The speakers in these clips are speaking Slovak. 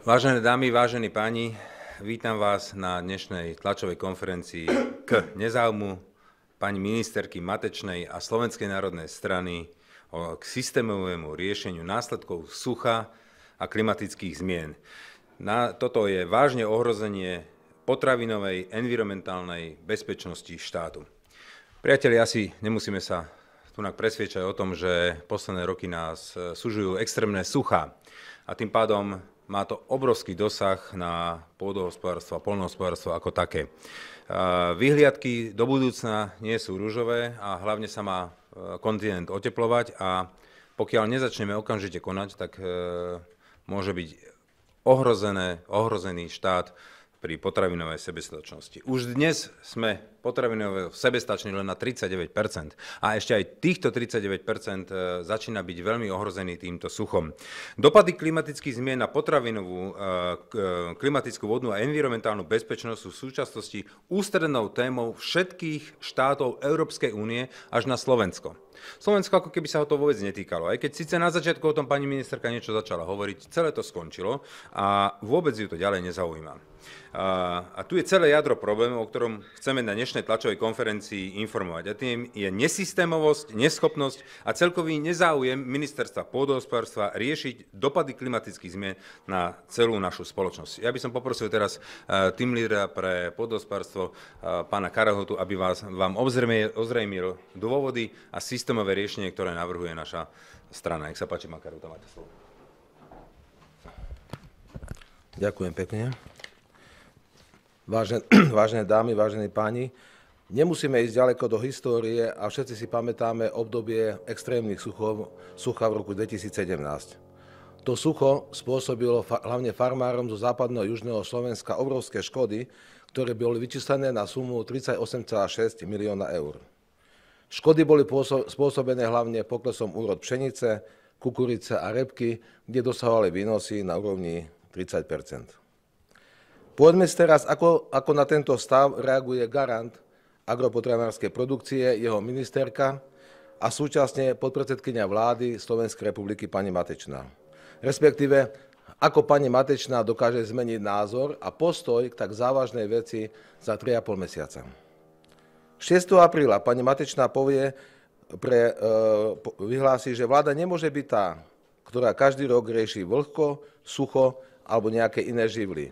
Vážené dámy, vážení páni, vítam vás na dnešnej tlačovej konferencii k nezáujmu pani ministerky Matečnej a Slovenskej národnej strany k systémovému riešeniu následkov sucha a klimatických zmien. Na, toto je vážne ohrozenie potravinovej, environmentálnej bezpečnosti štátu. Priatelia, asi nemusíme sa tunak presviečať o tom, že posledné roky nás e, súžujú extrémne suchá a tým pádom má to obrovský dosah na pôdohospodárstvo a polnohospodárstvo ako také. Vyhliadky do budúcna nie sú rúžové a hlavne sa má e, kontinent oteplovať a pokiaľ nezačneme okamžite konať, tak e, môže byť ohrozené, ohrozený štát pri potravinovej sebestačnosti. Už dnes sme potravinové sebestační len na 39 a ešte aj týchto 39 e, začína byť veľmi ohrozený týmto suchom. Dopady klimatických zmien na potravinovú, e, e, klimatickú vodnú a environmentálnu bezpečnosť sú v súčasnosti ústrednou témou všetkých štátov Európskej únie až na Slovensko. Slovensko ako keby sa ho to vôbec netýkalo. Aj keď síce na začiatku o tom pani ministerka niečo začala hovoriť, celé to skončilo a vôbec ju to ďalej nezaujíma. A, a tu je celé jadro problému, o ktorom chceme na dnešnej tlačovej konferencii informovať. A tým je nesystémovosť, neschopnosť a celkový nezáujem ministerstva pôdohospodárstva riešiť dopady klimatických zmien na celú našu spoločnosť. Ja by som poprosil teraz e, tým lídra pre pôdohospodárstvo e, pána Karahotu, aby vás, vám obzremil, ozrejmil dôvody a systém systémové riešenie, ktoré navrhuje naša strana. Nech sa páči, Makaru, tam máte slovo. Ďakujem pekne. Vážen, vážené dámy, vážení páni, nemusíme ísť ďaleko do histórie a všetci si pamätáme obdobie extrémnych suchov, sucha v roku 2017. To sucho spôsobilo fa- hlavne farmárom zo západného a južného Slovenska obrovské škody, ktoré boli vyčíslené na sumu 38,6 milióna eur. Škody boli spôsobené hlavne poklesom úrod pšenice, kukurice a repky, kde dosahovali výnosy na úrovni 30 Poďme si teraz, ako, ako na tento stav reaguje garant agropotravinárskej produkcie, jeho ministerka a súčasne podpredsedkynia vlády Slovenskej republiky pani Matečná. Respektíve, ako pani Matečná dokáže zmeniť názor a postoj k tak závažnej veci za 3,5 mesiaca. 6. apríla pani Matečná povie, pre, e, vyhlási, že vláda nemôže byť tá, ktorá každý rok rieši vlhko, sucho alebo nejaké iné živly.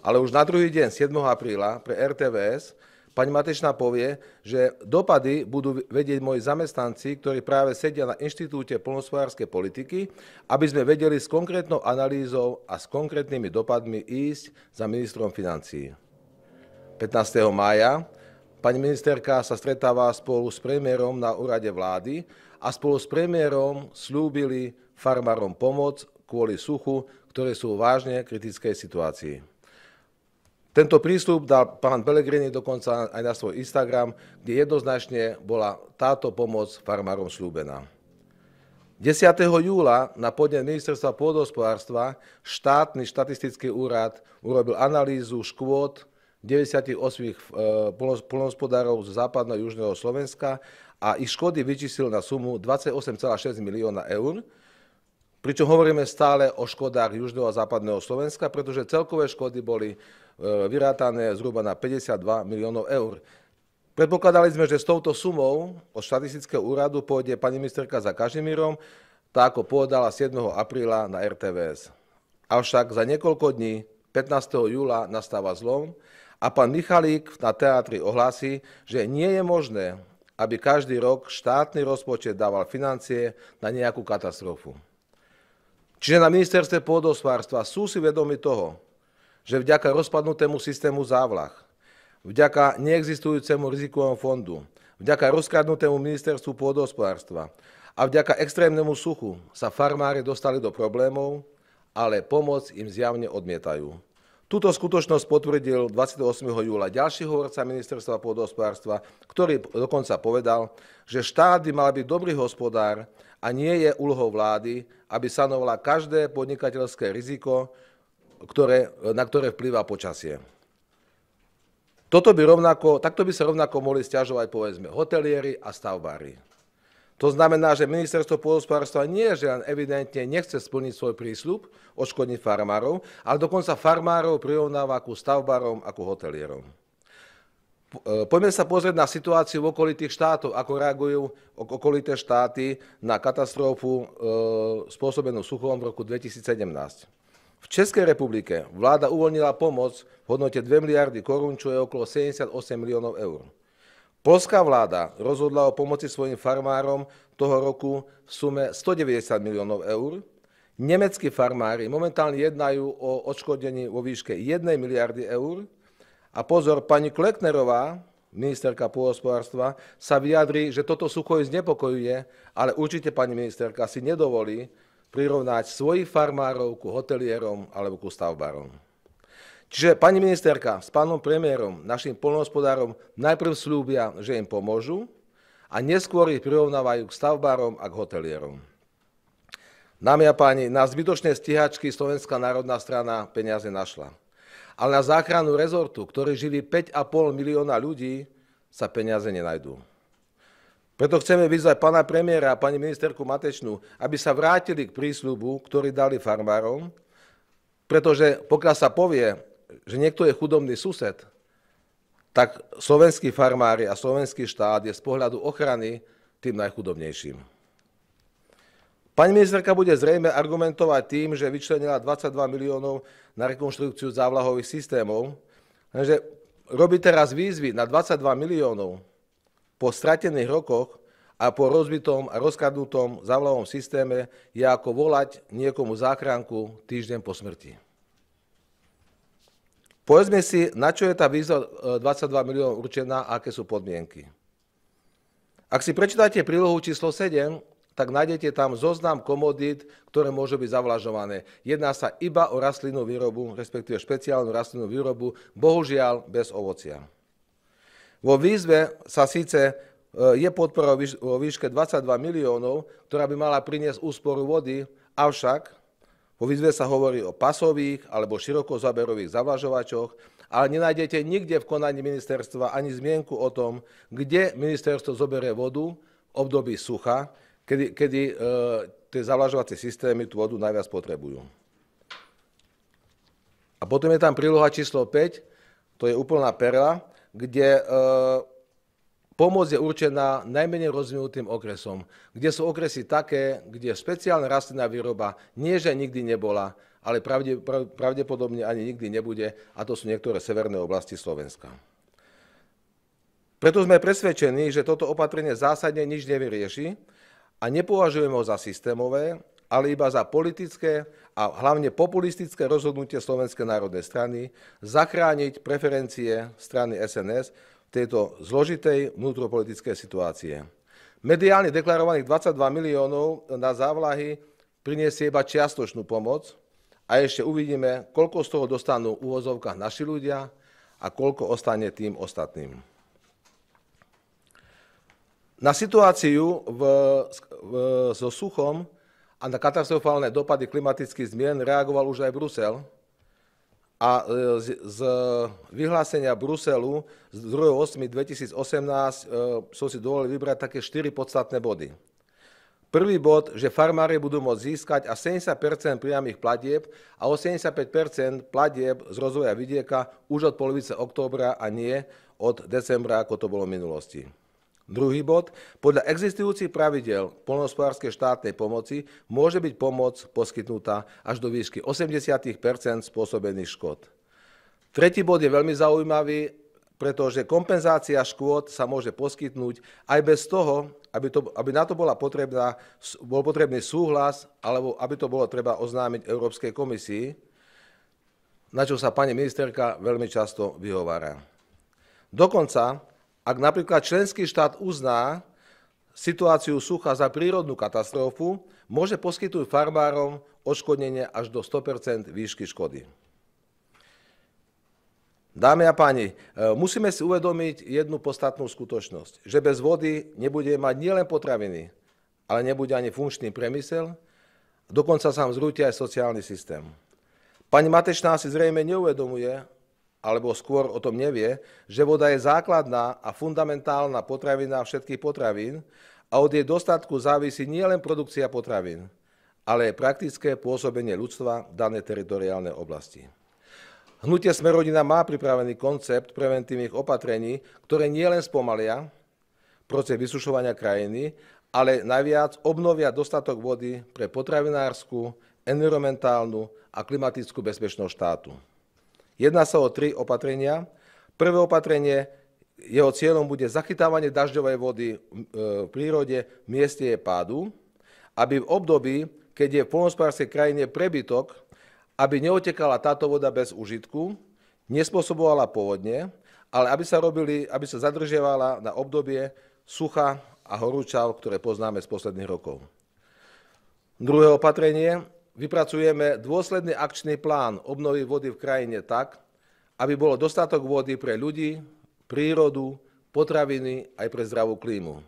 Ale už na druhý deň, 7. apríla, pre RTVS, Pani Matečná povie, že dopady budú vedieť moji zamestnanci, ktorí práve sedia na Inštitúte polnospodárskej politiky, aby sme vedeli s konkrétnou analýzou a s konkrétnymi dopadmi ísť za ministrom financií. 15. mája Pani ministerka sa stretáva spolu s premiérom na úrade vlády a spolu s premiérom slúbili farmárom pomoc kvôli suchu, ktoré sú v vážne kritickej situácii. Tento prístup dal pán Pelegrini dokonca aj na svoj Instagram, kde jednoznačne bola táto pomoc farmárom slúbená. 10. júla na podnet ministerstva pôdohospodárstva štátny štatistický úrad urobil analýzu škôd 98 eh, polnohospodárov z západného južného Slovenska a ich škody vyčísil na sumu 28,6 milióna eur, pričom hovoríme stále o škodách južného a západného Slovenska, pretože celkové škody boli eh, vyrátané zhruba na 52 miliónov eur. Predpokladali sme, že s touto sumou od štatistického úradu pôjde pani ministerka za Kažimírom, tak ako povedala 7. apríla na RTVS. Avšak za niekoľko dní, 15. júla, nastáva zlom a pán Michalík na teatri ohlási, že nie je možné, aby každý rok štátny rozpočet dával financie na nejakú katastrofu. Čiže na ministerstve pôdospárstva sú si vedomi toho, že vďaka rozpadnutému systému závlah, vďaka neexistujúcemu rizikovému fondu, vďaka rozkradnutému ministerstvu pôdospárstva a vďaka extrémnemu suchu sa farmári dostali do problémov, ale pomoc im zjavne odmietajú. Túto skutočnosť potvrdil 28. júla ďalší hovorca ministerstva pôdohospodárstva, ktorý dokonca povedal, že štát by mal byť dobrý hospodár a nie je úlohou vlády, aby sanovala každé podnikateľské riziko, ktoré, na ktoré vplýva počasie. Toto by rovnako, takto by sa rovnako mohli stiažovať povedzme hotelieri a stavbári. To znamená, že ministerstvo pôdospodárstva nie, že len evidentne nechce splniť svoj prísľub, odškodniť farmárov, ale dokonca farmárov prirovnáva ku stavbárom a ku hotelierom. E, poďme sa pozrieť na situáciu v okolitých štátoch, ako reagujú okolité štáty na katastrofu e, spôsobenú suchom v roku 2017. V Českej republike vláda uvoľnila pomoc v hodnote 2 miliardy korún, čo je okolo 78 miliónov eur. Polská vláda rozhodla o pomoci svojim farmárom toho roku v sume 190 miliónov eur. Nemeckí farmári momentálne jednajú o odškodení vo výške 1 miliardy eur. A pozor, pani Kleknerová, ministerka pôhospodárstva, sa vyjadri, že toto sucho znepokojuje, ale určite pani ministerka si nedovolí prirovnať svojich farmárov ku hotelierom alebo ku stavbárom. Čiže pani ministerka s pánom premiérom, našim polnohospodárom najprv slúbia, že im pomôžu a neskôr ich prirovnávajú k stavbárom a k hotelierom. Námi a páni, na zbytočné stíhačky Slovenská národná strana peniaze našla. Ale na záchranu rezortu, ktorý živí 5,5 milióna ľudí, sa peniaze nenajdú. Preto chceme vyzvať pána premiéra a pani ministerku Matečnú, aby sa vrátili k prísľubu, ktorý dali farmárom, pretože pokiaľ sa povie, že niekto je chudobný sused, tak slovenskí farmári a slovenský štát je z pohľadu ochrany tým najchudobnejším. Pani ministerka bude zrejme argumentovať tým, že vyčlenila 22 miliónov na rekonštrukciu závlahových systémov, lenže robí teraz výzvy na 22 miliónov po stratených rokoch a po rozbitom a rozkradnutom závlahovom systéme je ako volať niekomu záchranku týždeň po smrti. Povedzme si, na čo je tá výzva e, 22 miliónov určená a aké sú podmienky. Ak si prečítate prílohu číslo 7, tak nájdete tam zoznam komodít, ktoré môžu byť zavlažované. Jedná sa iba o rastlinnú výrobu, respektíve špeciálnu rastlinnú výrobu, bohužiaľ bez ovocia. Vo výzve sa síce e, je podpora vo výške 22 miliónov, ktorá by mala priniesť úsporu vody, avšak vo výzve sa hovorí o pasových alebo širokozaberových zavlažovačoch, ale nenájdete nikde v konaní ministerstva ani zmienku o tom, kde ministerstvo zoberie vodu v období sucha, kedy, kedy e, tie zavlažovacie systémy tú vodu najviac potrebujú. A potom je tam príloha číslo 5, to je úplná perla, kde e, Pomoc je určená najmenej rozvinutým okresom, kde sú okresy také, kde špeciálna rastlinná výroba nie že nikdy nebola, ale pravdepodobne ani nikdy nebude, a to sú niektoré severné oblasti Slovenska. Preto sme presvedčení, že toto opatrenie zásadne nič nevyrieši a nepovažujeme ho za systémové, ale iba za politické a hlavne populistické rozhodnutie Slovenskej národnej strany zachrániť preferencie strany SNS tejto zložitej vnútropolitickej situácie. Mediálne deklarovaných 22 miliónov na závlahy priniesie iba čiastočnú pomoc a ešte uvidíme, koľko z toho dostanú v úvozovkách naši ľudia a koľko ostane tým ostatným. Na situáciu v, v, so suchom a na katastrofálne dopady klimatických zmien reagoval už aj Brusel, a e, z, z vyhlásenia Bruselu z 2.8.2018 e, som si dovolil vybrať také štyri podstatné body. Prvý bod, že farmári budú môcť získať a 70 priamých platieb a 85 platieb z rozvoja vidieka už od polovice októbra a nie od decembra, ako to bolo v minulosti. Druhý bod. Podľa existujúcich pravidel polnohospodárskej štátnej pomoci môže byť pomoc poskytnutá až do výšky 80 spôsobených škod. Tretí bod je veľmi zaujímavý, pretože kompenzácia škôd sa môže poskytnúť aj bez toho, aby, to, aby na to bola potrebná, bol potrebný súhlas alebo aby to bolo treba oznámiť Európskej komisii, na čo sa pani ministerka veľmi často vyhovára. Dokonca ak napríklad členský štát uzná situáciu sucha za prírodnú katastrofu, môže poskytnúť farmárom odškodnenie až do 100 výšky škody. Dámy a páni, e, musíme si uvedomiť jednu podstatnú skutočnosť, že bez vody nebude mať nielen potraviny, ale nebude ani funkčný priemysel, dokonca sa vám zrúti aj sociálny systém. Pani Matečná si zrejme neuvedomuje, alebo skôr o tom nevie, že voda je základná a fundamentálna potravina všetkých potravín a od jej dostatku závisí nielen produkcia potravín, ale aj praktické pôsobenie ľudstva v danej teritoriálnej oblasti. Hnutie Smerodina má pripravený koncept preventívnych opatrení, ktoré nielen spomalia proces vysušovania krajiny, ale najviac obnovia dostatok vody pre potravinárskú, environmentálnu a klimatickú bezpečnosť štátu. Jedná sa o tri opatrenia. Prvé opatrenie, jeho cieľom bude zachytávanie dažďovej vody e, v prírode v mieste je pádu, aby v období, keď je v polnospodárskej krajine prebytok, aby neotekala táto voda bez užitku, nespôsobovala povodne, ale aby sa, robili, aby sa zadržiavala na obdobie sucha a horúčav, ktoré poznáme z posledných rokov. Druhé opatrenie vypracujeme dôsledný akčný plán obnovy vody v krajine tak, aby bolo dostatok vody pre ľudí, prírodu, potraviny aj pre zdravú klímu.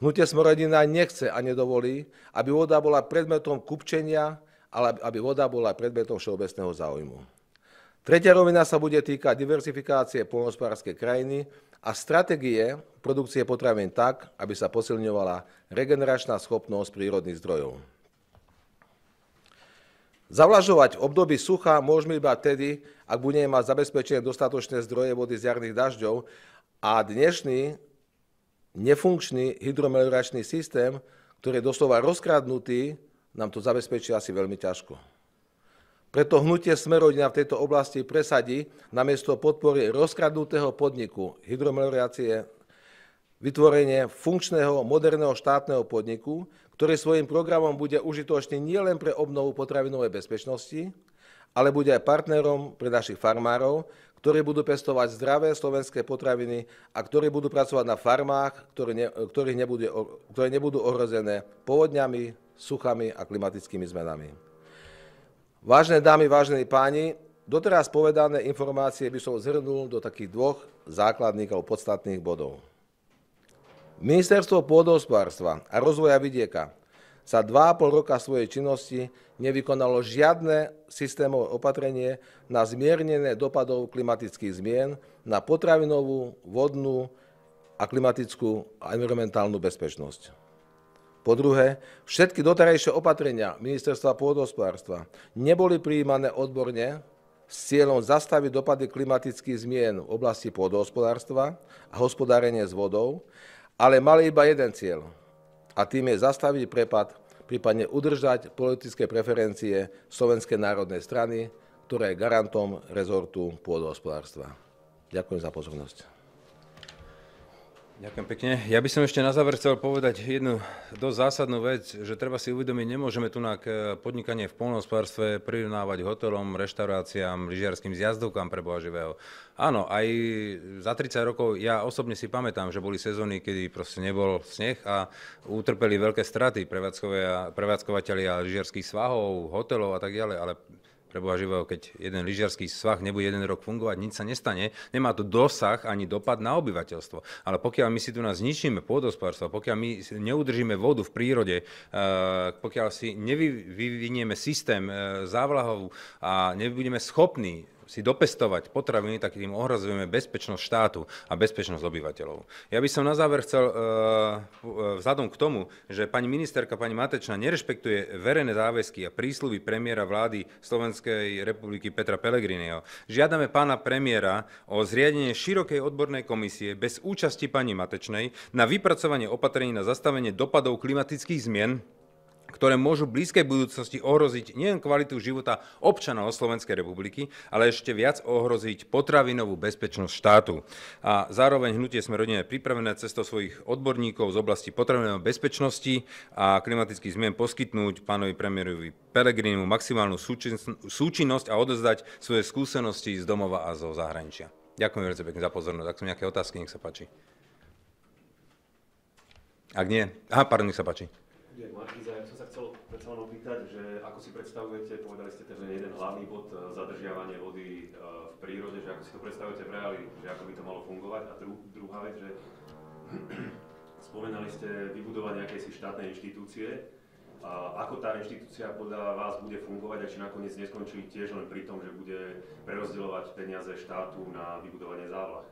Hnutie Smorodina nechce a nedovolí, aby voda bola predmetom kupčenia, ale aby voda bola predmetom všeobecného záujmu. Tretia rovina sa bude týkať diversifikácie polnospodárskej krajiny a stratégie produkcie potravín tak, aby sa posilňovala regeneračná schopnosť prírodných zdrojov. Zavlažovať v období sucha môžeme iba tedy, ak budeme mať zabezpečené dostatočné zdroje vody z jarných dažďov a dnešný nefunkčný hydromelioračný systém, ktorý je doslova rozkradnutý, nám to zabezpečí asi veľmi ťažko. Preto hnutie Smerodina v tejto oblasti presadí namiesto podpory rozkradnutého podniku hydromeliorácie vytvorenie funkčného moderného štátneho podniku, ktoré svojim programom bude užitočný nielen pre obnovu potravinovej bezpečnosti, ale bude aj partnerom pre našich farmárov, ktorí budú pestovať zdravé slovenské potraviny a ktorí budú pracovať na farmách, ktoré, ne, nebude, ktoré nebudú ohrozené povodňami, suchami a klimatickými zmenami. Vážne dámy, vážení páni, doteraz povedané informácie by som zhrnul do takých dvoch základných alebo podstatných bodov. Ministerstvo pôdohospodárstva a rozvoja vidieka za 2,5 roka svojej činnosti nevykonalo žiadne systémové opatrenie na zmiernené dopadov klimatických zmien na potravinovú, vodnú a klimatickú a environmentálnu bezpečnosť. Po druhé, všetky doterajšie opatrenia Ministerstva pôdohospodárstva neboli prijímané odborne s cieľom zastaviť dopady klimatických zmien v oblasti pôdohospodárstva a hospodárenie s vodou ale mali iba jeden cieľ a tým je zastaviť prepad, prípadne udržať politické preferencie Slovenskej národnej strany, ktorá je garantom rezortu pôdohospodárstva. Ďakujem za pozornosť. Ďakujem pekne. Ja by som ešte na záver chcel povedať jednu dosť zásadnú vec, že treba si uvedomiť, nemôžeme tu na eh, podnikanie v polnohospodárstve prirovnávať hotelom, reštauráciám, lyžiarským zjazdovkám pre Boha živého. Áno, aj za 30 rokov ja osobne si pamätám, že boli sezóny, kedy proste nebol sneh a utrpeli veľké straty prevádzkovateľi a lyžiarských svahov, hotelov a tak ďalej, ale Preboha živého, keď jeden lyžiarský svah nebude jeden rok fungovať, nič sa nestane. Nemá to dosah ani dopad na obyvateľstvo. Ale pokiaľ my si tu nás zničíme pôdospárstvo, pokiaľ my neudržíme vodu v prírode, eh, pokiaľ si nevyvinieme systém eh, závlahov a nebudeme schopní si dopestovať potraviny, tak tým ohrozujeme bezpečnosť štátu a bezpečnosť obyvateľov. Ja by som na záver chcel, e, e, vzhľadom k tomu, že pani ministerka, pani Matečná nerešpektuje verejné záväzky a prísluvy premiéra vlády Slovenskej republiky Petra Pelegrinieho. žiadame pána premiéra o zriadenie širokej odbornej komisie bez účasti pani Matečnej na vypracovanie opatrení na zastavenie dopadov klimatických zmien ktoré môžu v blízkej budúcnosti ohroziť nielen kvalitu života občanov Slovenskej republiky, ale ešte viac ohroziť potravinovú bezpečnosť štátu. A zároveň hnutie sme rodine pripravené cestou svojich odborníkov z oblasti potravinovej bezpečnosti a klimatických zmien poskytnúť pánovi premiérovi Pelegrinimu maximálnu súčinnosť a odozdať svoje skúsenosti z domova a zo zahraničia. Ďakujem veľmi pekne za pozornosť. Ak sú nejaké otázky, nech sa páči. Ak nie, aha, pardon, nech sa páči je Ja som sa chcel predsa len opýtať, že ako si predstavujete, povedali ste ten jeden hlavný bod eh, zadržiavanie vody eh, v prírode, že ako si to predstavujete v reáli, že ako by to malo fungovať. A dru, druhá vec, že spomenali ste vybudovanie nejakej štátnej inštitúcie, a ako tá inštitúcia podľa vás bude fungovať a či nakoniec neskončí tiež len pri tom, že bude prerozdeľovať peniaze štátu na vybudovanie závlah.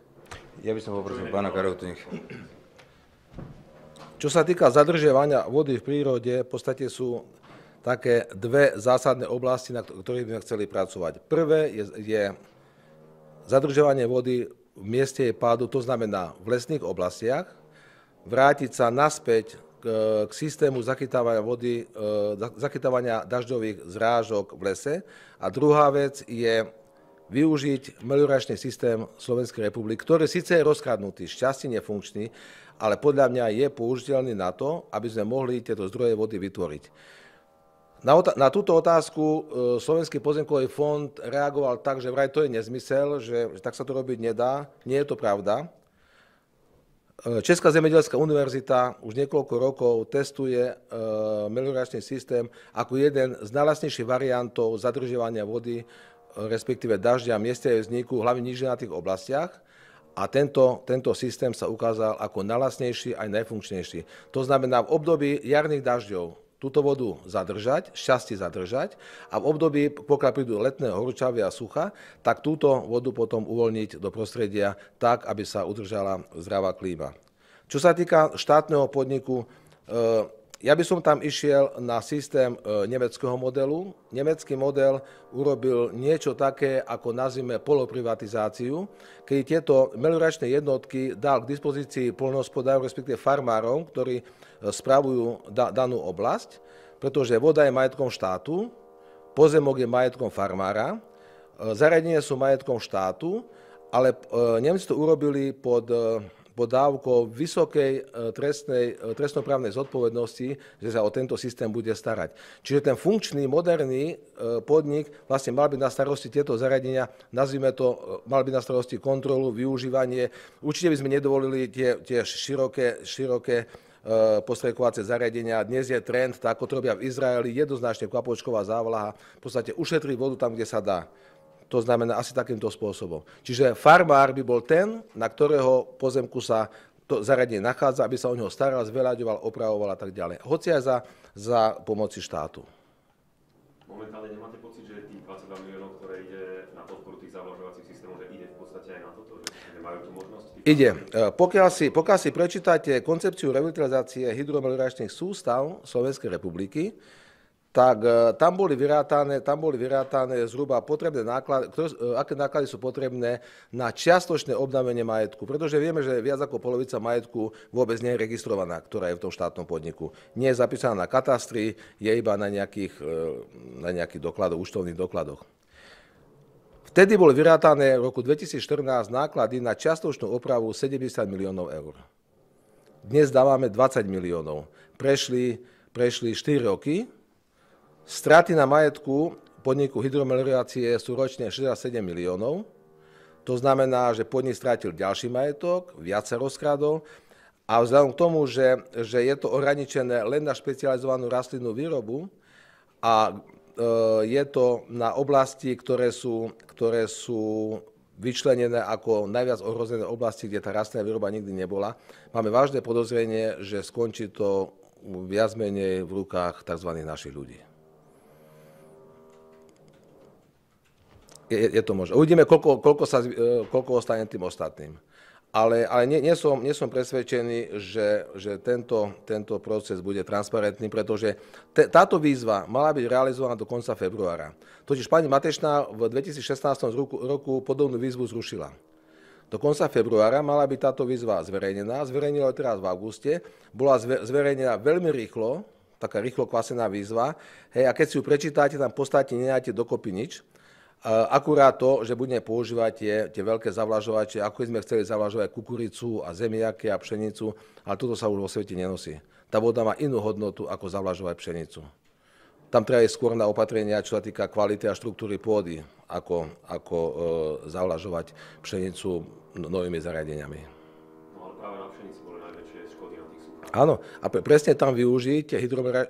Ja by som poprosil pána Karotu, nech Čo sa týka zadržiavania vody v prírode, v podstate sú také dve zásadné oblasti, na ktorých by sme chceli pracovať. Prvé je, je zadržiavanie vody v mieste jej pádu, to znamená v lesných oblastiach, vrátiť sa naspäť k, k systému zachytávania vody, e, zachytávania dažďových zrážok v lese. A druhá vec je využiť melioračný systém Slovenskej republiky, ktorý síce je rozkradnutý, šťastie nefunkčný, ale podľa mňa je použiteľný na to, aby sme mohli tieto zdroje vody vytvoriť. Na, ota- na túto otázku e, Slovenský pozemkový fond reagoval tak, že vraj to je nezmysel, že, že tak sa to robiť nedá. Nie je to pravda. E, Česká zemedelská univerzita už niekoľko rokov testuje e, melioračný systém ako jeden z najlasnejších variantov zadržiavania vody, e, respektíve dažďa, mieste jej vzniku, hlavne na tých oblastiach a tento, tento systém sa ukázal ako najlasnejší aj najfunkčnejší. To znamená, v období jarných dažďov túto vodu zadržať, šťastie zadržať a v období, pokiaľ prídu letné horúčavy a sucha, tak túto vodu potom uvoľniť do prostredia tak, aby sa udržala zdravá klíma. Čo sa týka štátneho podniku, e, ja by som tam išiel na systém e, nemeckého modelu. Nemecký model urobil niečo také, ako nazvime poloprivatizáciu, keď tieto melioračné jednotky dal k dispozícii polnohospodárov, respektíve farmárom, ktorí e, spravujú da- danú oblasť, pretože voda je majetkom štátu, pozemok je majetkom farmára, e, zariadenia sú majetkom štátu, ale Nemci to urobili pod pod dávkou vysokej e, trestnej, e, trestnoprávnej zodpovednosti, že sa o tento systém bude starať. Čiže ten funkčný, moderný e, podnik vlastne mal by na starosti tieto zariadenia, nazvime to, mal by na starosti kontrolu, využívanie. Určite by sme nedovolili tie, tie široké, široké postrekovacie zariadenia. Dnes je trend, tak ako to robia v Izraeli, jednoznačne kvapočková závlaha, v podstate ušetrí vodu tam, kde sa dá to znamená asi takýmto spôsobom. Čiže farmár by bol ten, na ktorého pozemku sa to zaradenie nachádza, aby sa o neho staral, zveľaďoval, opravoval a tak ďalej. Hoci aj za, za pomoci štátu. Momentálne nemáte pocit, že tých 22 miliónov, ktoré ide na podporu tých zavlažovacích systémov, že ide v podstate aj na toto, že nemajú tú možnosť? Ide. E, pokiaľ si, pokiaľ si prečítate koncepciu revitalizácie hydromelioračných sústav Slovenskej republiky, tak e, tam boli vyrátané, tam boli vyrátané zhruba potrebné náklady, ktoré, e, aké náklady sú potrebné na čiastočné obnavenie majetku, pretože vieme, že viac ako polovica majetku vôbec nie je registrovaná, ktorá je v tom štátnom podniku. Nie je zapísaná na katastri, je iba na nejakých, e, na nejakých dokladoch, účtovných dokladoch. Vtedy boli vyrátané v roku 2014 náklady na čiastočnú opravu 70 miliónov eur. Dnes dávame 20 miliónov. Prešli, prešli 4 roky, Straty na majetku podniku hydromeliorácie sú ročne 67 miliónov. To znamená, že podnik strátil ďalší majetok, viac sa rozkradol. a vzhľadom k tomu, že, že je to ohraničené len na špecializovanú rastlinnú výrobu a e, je to na oblasti, ktoré sú, ktoré sú vyčlenené ako najviac ohrozené oblasti, kde tá rastlinná výroba nikdy nebola. Máme vážne podozrenie, že skončí to viac menej v rukách tzv. našich ľudí. je, je to možné. Uvidíme, koľko, koľko, sa, e, koľko ostane tým ostatným. Ale, ale nie, nie, som, nie som presvedčený, že, že tento, tento proces bude transparentný, pretože te, táto výzva mala byť realizovaná do konca februára. Totiž pani Matešná v 2016 roku, roku podobnú výzvu zrušila. Do konca februára mala byť táto výzva zverejnená, zverejnila teraz v auguste, bola zverejnená veľmi rýchlo, taká rýchlo kvasená výzva, hej, a keď si ju prečítate, tam v podstate nenáte dokopy nič, Akurát to, že budeme používať tie, tie veľké zavlažovače, ako sme chceli zavlažovať kukuricu a zemiaky a pšenicu, ale toto sa už vo svete nenosí. Tá voda má inú hodnotu, ako zavlažovať pšenicu. Tam treba ísť skôr na opatrenia, čo sa týka kvality a štruktúry pôdy, ako, ako e, zavlažovať pšenicu no, novými zariadeniami. No ale práve na pšenicu Áno, a presne tam využiť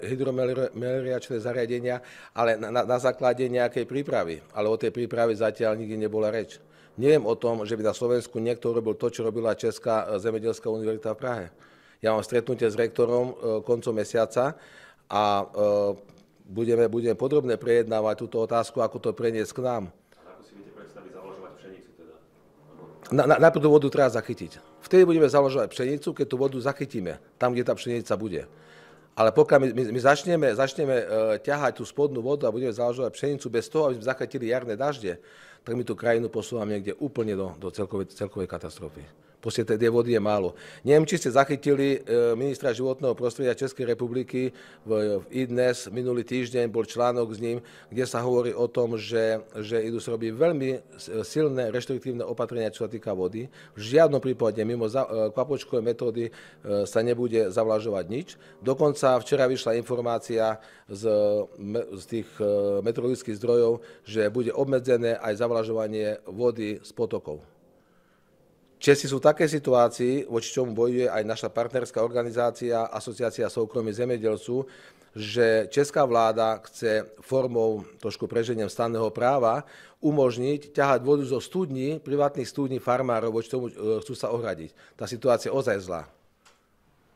hydromeliačné zariadenia, ale na, na, na základe nejakej prípravy. Ale o tej príprave zatiaľ nikdy nebola reč. Neviem o tom, že by na Slovensku niekto robil to, čo robila Česká e, zemedelská univerzita v Prahe. Ja mám stretnutie s rektorom e, koncom mesiaca a e, budeme, budeme podrobne prejednávať túto otázku, ako to preniesť k nám. Na, na, najprv tú vodu treba zachytiť. Vtedy budeme založovať pšenicu, keď tú vodu zachytíme, tam, kde tá pšenica bude. Ale pokiaľ my, my, my začneme, začneme e, ťahať tú spodnú vodu a budeme založovať pšenicu bez toho, aby sme zachytili jarné dažde, tak my tú krajinu posúvame niekde úplne do, do celkovej, celkovej katastrofy. Proste tej vody je málo. Neviem, či ste zachytili e, ministra životného prostredia Českej republiky v, IDNES minulý týždeň, bol článok s ním, kde sa hovorí o tom, že, že idú sa robiť veľmi silné reštriktívne opatrenia, čo sa týka vody. V žiadnom prípade mimo e, kvapočkové metódy e, sa nebude zavlažovať nič. Dokonca včera vyšla informácia z, z tých meteorologických zdrojov, že bude obmedzené aj zavlažovanie vody z potokov. Česi sú v takej situácii, voči čomu bojuje aj naša partnerská organizácia Asociácia soukromých zemedelcov, že česká vláda chce formou, trošku preženiem stanného práva, umožniť ťahať vodu zo studní, privátnych studní farmárov, voči tomu e, chcú sa ohradiť. Tá situácia je ozaj zlá.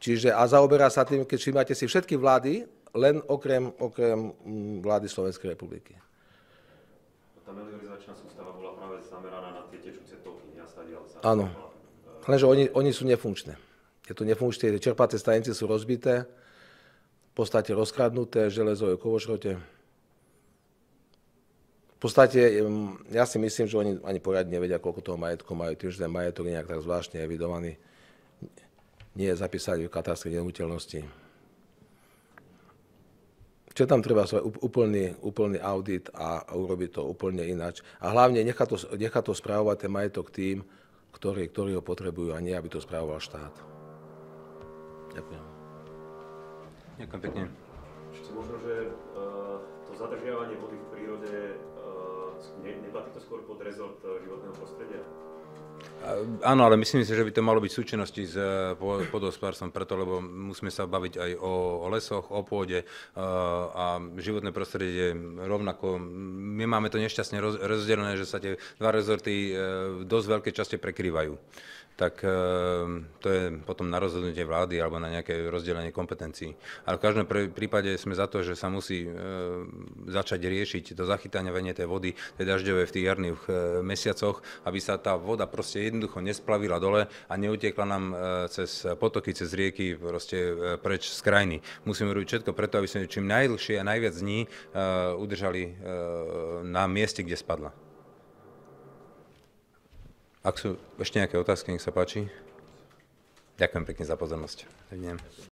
Čiže a zaoberá sa tým, keď všimáte si všetky vlády, len okrem, okrem mm, vlády Slovenskej republiky. Tá meliorizačná sústava bola práve zameraná Áno. Lenže oni, oni sú nefunkčné. Je to nefunkčné, čerpacie stanice sú rozbité, v podstate rozkradnuté, železo je v kovošrote. V podstate, ja si myslím, že oni ani poriadne nevedia, koľko toho majetku majú. že ten majetok je nejak tak zvláštne evidovaný. Nie je zapísaný v katastri nehnuteľnosti. Čiže tam treba svoj úplný, úplný audit a urobiť to úplne ináč. A hlavne nechá to, nechá to správovať ten majetok tým, ktorí, ktorí ho potrebujú a nie, aby to spravoval štát. Ďakujem. Ďakujem pekne. Čiže možno, že uh, to zadržiavanie vody v prírode, uh, ne, neplatí to skôr pod rezort e, životného prostredia? Áno, ale myslím si, že by to malo byť v súčinnosti s eh, podospárstvom, preto lebo musíme sa baviť aj o, o lesoch, o pôde eh, a životné prostredie rovnako. My máme to nešťastne rozdelené, že sa tie dva rezorty eh, v dosť veľkej časti prekrývajú tak eh, to je potom na rozhodnutie vlády alebo na nejaké rozdelenie kompetencií. Ale v každom prípade sme za to, že sa musí eh, začať riešiť to zachytávanie tej vody, tej dažďovej v tých jarných eh, mesiacoch, aby sa tá voda proste jednoducho nesplavila dole a neutiekla nám cez potoky, cez rieky proste preč z krajiny. Musíme robiť všetko preto, aby sme čím najdlhšie a najviac dní udržali na mieste, kde spadla. Ak sú ešte nejaké otázky, nech sa páči. Ďakujem pekne za pozornosť. Dovidenia.